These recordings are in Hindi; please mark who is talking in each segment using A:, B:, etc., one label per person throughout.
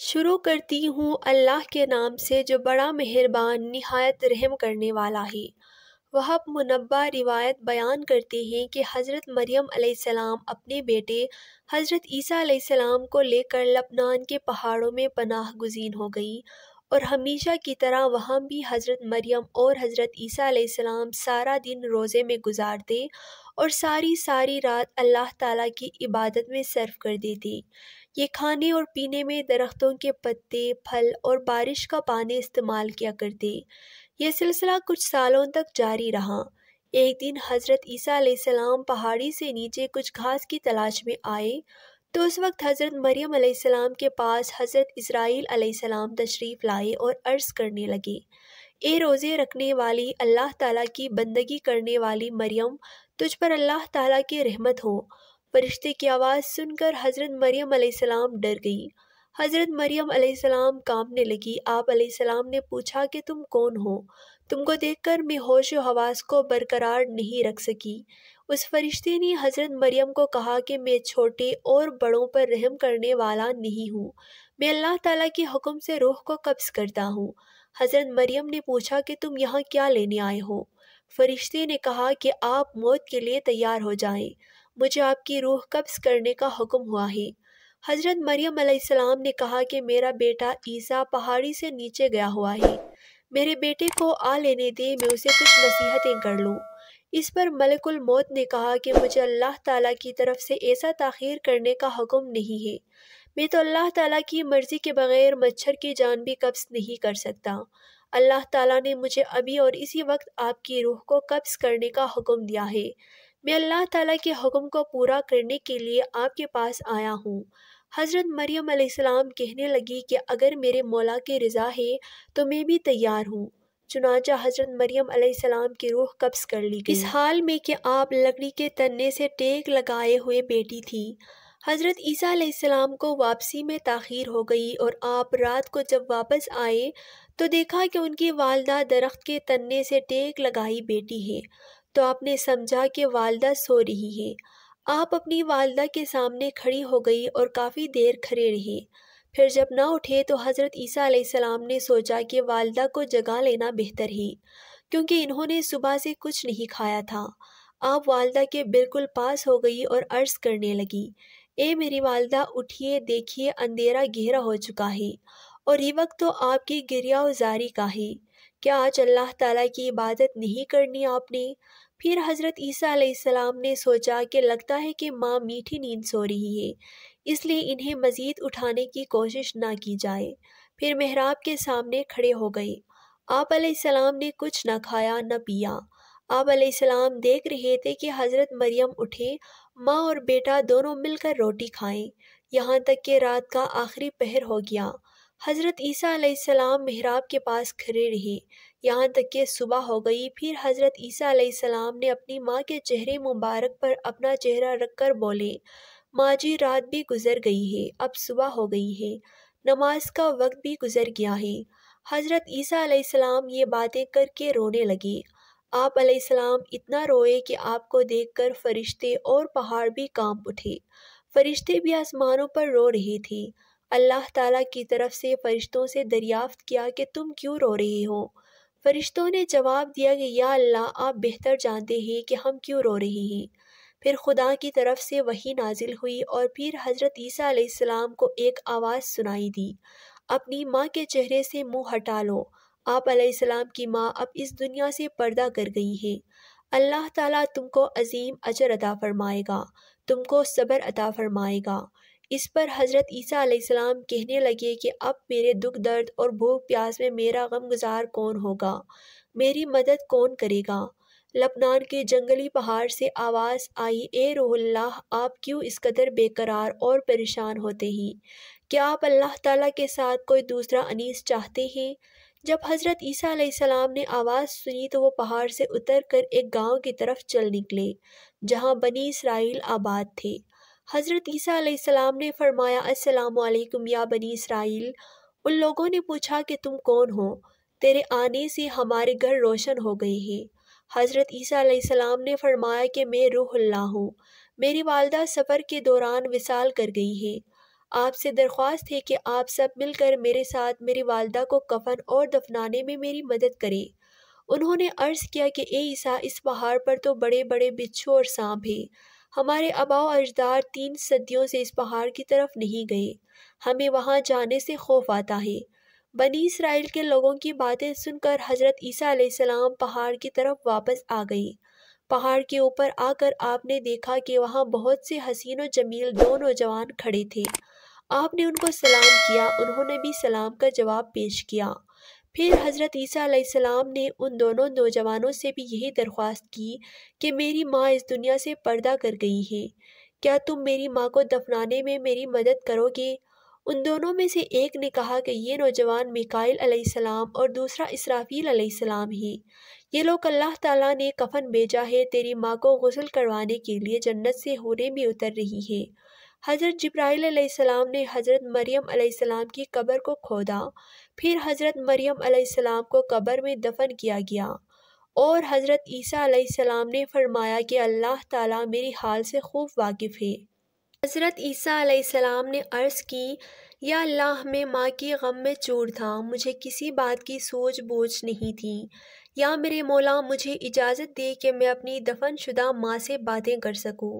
A: शुरू करती हूँ अल्लाह के नाम से जो बड़ा मेहरबान नहायत रहम करने वाला है वह मुनबा रिवायत बयान करते हैं कि हज़रत मरियम अलैहिस्सलाम अपने बेटे हज़रत ईसा अलैहिस्सलाम को लेकर लबनान के पहाड़ों में पनाह गुजीन हो गई और हमेशा की तरह वहाँ भी हज़रत मरियम और हज़रत ईसा सारा दिन रोज़े में गुजारते और सारी सारी रात अल्लाह ताला की इबादत में सर्व कर देते ये खाने और पीने में दरख्तों के पत्ते फल और बारिश का पानी इस्तेमाल किया करते यह सिलसिला कुछ सालों तक जारी रहा एक दिन हज़रत ईसा पहाड़ी से नीचे कुछ घास की तलाश में आए तो उस वक्त हज़रत मरियम सलाम के पास हज़रत इसराइल सलाम तशरीफ़ लाए और अर्ज़ करने लगे ए रोज़े रखने वाली अल्लाह ताला की बंदगी करने वाली मरियम तुझ पर अल्लाह ताला की रहमत हो फरिश्ते की आवाज़ सुनकर हज़रत मरियम सलाम डर गई हज़रत मरियम सलाम कांपने लगी आप सलाम ने पूछा कि तुम कौन हो तुमको देखकर मैं होश हवास को बरकरार नहीं रख सकी उस फरिश्ते ने हज़रत मरियम को कहा कि मैं छोटे और बड़ों पर रहम करने वाला नहीं हूँ मैं अल्लाह ताला के हुक्म से रूह को कब्ज़ करता हूँ हज़रत मरियम ने पूछा कि तुम यहाँ क्या लेने आए हो फरिश्ते ने कहा कि आप मौत के लिए तैयार हो जाएं मुझे आपकी रूह कब्ज़ करने का हुक्म हुआ है हज़रत मरियम अलैहिस्सलाम ने कहा कि मेरा बेटा ईसा पहाड़ी से नीचे गया हुआ है मेरे बेटे को आ लेने दे मैं उसे कुछ नसीहतें कर लूँ इस पर मलिकुल मौत ने कहा कि मुझे अल्लाह ताला की तरफ से ऐसा तखीर करने का हुक्म नहीं है मैं तो अल्लाह ताला की मर्ज़ी के बग़ैर मच्छर की जान भी कब्ज़ नहीं कर सकता अल्लाह ताला ने मुझे अभी और इसी वक्त आपकी रूह को कब्ज़ करने का हुक्म दिया है मैं अल्लाह ताला के हुक्म को पूरा करने के लिए आपके पास आया हूँ हज़रत मरियम कहने लगी कि अगर मेरे मौला की रज़ा है तो मैं भी तैयार हूँ चुनाचा हजरत मरियम सलाम की रूह कब्ज़ कर ली गई इस हाल में कि आप लकड़ी के तन्ने से टेक लगाए हुए बेटी थी हज़रत ईसा को वापसी में ताखीर हो गई और आप रात को जब वापस आए तो देखा कि उनकी वालदा दरख्त के तन्ने से टेक लगाई बेटी है तो आपने समझा कि वालदा सो रही है आप अपनी वालदा के सामने खड़ी हो गई और काफ़ी देर खड़े रहे फिर जब ना उठे तो हज़रत ईसा आलाम ने सोचा कि वालदा को जगा लेना बेहतर ही क्योंकि इन्होंने सुबह से कुछ नहीं खाया था आप वालदा के बिल्कुल पास हो गई और अर्ज़ करने लगी ए मेरी वालदा उठिए देखिए अंधेरा गहरा हो चुका है और ये वक्त तो आपकी गिरिया उजारी का है क्या आज अल्लाह ताला की इबादत नहीं करनी आपने फिर हज़रत ईसा आलाम ने सोचा कि लगता है कि माँ मीठी नींद सो रही है इसलिए इन्हें मज़ीद उठाने की कोशिश ना की जाए फिर मेहराब के सामने खड़े हो गए आप सलाम ने कुछ न खाया न पिया आप सलाम देख रहे थे कि हज़रत मरियम उठे माँ और बेटा दोनों मिलकर रोटी खाएं यहाँ तक कि रात का आखिरी पहर हो गया हज़रत ईसा सलाम मेहराब के पास खड़े रहे यहाँ तक कि सुबह हो गई फिर हज़रत ईसा सलाम ने अपनी माँ के चेहरे मुबारक पर अपना चेहरा रख कर बोले माँ जी रात भी गुजर गई है अब सुबह हो गई है नमाज का वक्त भी गुजर गया है हज़रत ईसा सलाम ये बातें करके रोने लगे आप सलाम इतना रोए कि आपको देखकर फरिश्ते और पहाड़ भी काम उठे फरिश्ते भी आसमानों पर रो रहे थे अल्लाह ताला की तरफ से फरिश्तों से दरियाफ्त किया कि तुम क्यों रो रहे हो फरिश्तों ने जवाब दिया कि या अल्लाह आप बेहतर जानते हैं कि हम क्यों रो रहे हैं फिर खुदा की तरफ से वही नाजिल हुई और फिर हज़रत ईसा को एक आवाज़ सुनाई दी अपनी माँ के चेहरे से मुँह हटा लो आप आसमाम की माँ अब इस दुनिया से पर्दा कर गई है अल्लाह ताला तुमको अजीम अजर अता फरमाएगा तुमको सब्र अता फरमाएगा इस पर हज़रत ईसा सलाम कहने लगे कि अब मेरे दुख दर्द और भूख प्यास में मेरा गमगुजार कौन होगा मेरी मदद कौन करेगा लबनान के जंगली पहाड़ से आवाज़ आई ए रोहल्लाह आप क्यों इस कदर बेकरार और परेशान होते हैं क्या आप अल्लाह ताला के साथ कोई दूसरा अनीस चाहते हैं जब हज़रत ईसा सलाम ने आवाज़ सुनी तो वो पहाड़ से उतर कर एक गांव की तरफ चल निकले जहां बनी इसराइल आबाद थे हज़रत ईसीम ने फरमाया असलकुम या बनी इसराइल उन लोगों ने पूछा कि तुम कौन हो तेरे आने से हमारे घर रोशन हो गए हैं हज़रत ईसीम ने फरमाया कि मैं रूहल्ला हूँ मेरी वालदा सफ़र के दौरान विसाल कर गई है आपसे दरख्वास्त है कि आप सब मिलकर मेरे साथ मेरी वालदा को कफन और दफनाने में मेरी मदद करें उन्होंने अर्ज़ किया कि ए ईसा इस पहाड़ पर तो बड़े बड़े बिच्छू और सांप हैं हमारे आबाओ अजदार तीन सदियों से इस पहाड़ की तरफ नहीं गए हमें वहाँ जाने से खौफ आता है बनी इसराइल के लोगों की बातें सुनकर हज़रत ईसा पहाड़ की तरफ वापस आ गई पहाड़ के ऊपर आकर आपने देखा कि वहाँ बहुत से हसीन और जमील दो नौजवान खड़े थे आपने उनको सलाम किया उन्होंने भी सलाम का जवाब पेश किया फिर हज़रत ईसा ने उन दोनों नौजवानों से भी यही दरख्वास्त की कि मेरी माँ इस दुनिया से पर्दा कर गई है क्या तुम मेरी माँ को दफनाने में मेरी मदद करोगे उन दोनों में से एक ने कहा कि ये नौजवान मिकाइल अलैहिस्सलाम और दूसरा इसराफील अलैहिस्सलाम है ये लोग अल्लाह ताला ने कफन भेजा है तेरी माँ को गसल करवाने के लिए जन्नत से होने में उतर रही है हज़रत सलाम ने हज़रत मरियम सलाम की कब्र को खोदा फिर हज़रत मरियम सलाम को कब्र में दफन किया गया और हज़रत ईसा सलाम ने फरमाया कि अल्लाह ताला मेरी हाल से खूब वाकिफ़ है हज़रत ईसा सलाम ने अर्ज़ की या अल्लाह मैं माँ के गम में चूर था मुझे किसी बात की सोच बोझ नहीं थी या मेरे मौला मुझे इजाज़त दे कि मैं अपनी दफन शुदा माँ से बातें कर सकूँ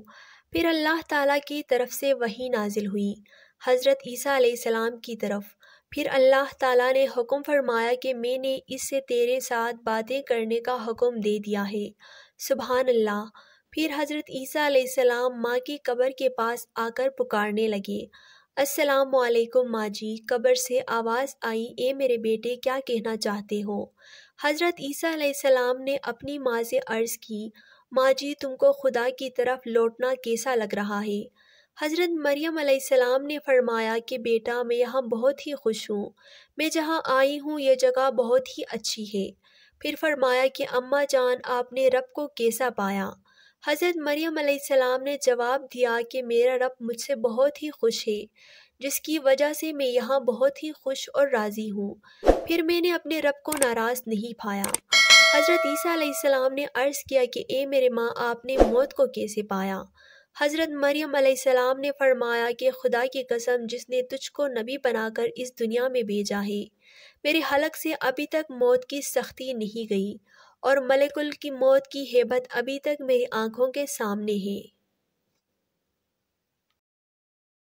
A: फिर अल्लाह ताला की तरफ से वही नाजिल हुई हज़रत ईसा सलाम की तरफ फिर अल्लाह ताला ने हुक्म फरमाया कि मैंने इससे तेरे साथ बातें करने का हुक्म दे दिया है सुबह अल्लाह फिर हज़रत ईसा सलाम माँ की कब्र के पास आकर पुकारने लगे असलकुम माँ जी कब्र से आवाज़ आई ए मेरे बेटे क्या कहना चाहते हो हज़रत ईसा सलाम ने अपनी माँ से अर्ज़ की माँ जी तुमको खुदा की तरफ लौटना कैसा लग रहा है हज़रत मरियम सलाम ने फरमाया कि बेटा मैं यहाँ बहुत ही खुश हूँ मैं जहाँ आई हूँ यह जगह बहुत ही अच्छी है फिर फरमाया कि अम्मा जान आपने रब को कैसा पाया हज़रत मरियम सलाम ने जवाब दिया कि मेरा रब मुझसे बहुत ही खुश है जिसकी वजह से मैं यहाँ बहुत ही खुश और राज़ी हूँ फिर मैंने अपने रब को नाराज़ नहीं पाया हज़रत ईसा ने अर्ज़ किया कि ए मेरे माँ आपने मौत को कैसे पाया हज़रत मरियम सलाम ने फरमाया कि खुदा की कसम जिसने तुझको नबी बनाकर इस दुनिया में भेजा है मेरे हलक से अभी तक मौत की सख्ती नहीं गई और मलिकुल की मौत की हेबत अभी तक मेरी आँखों के सामने है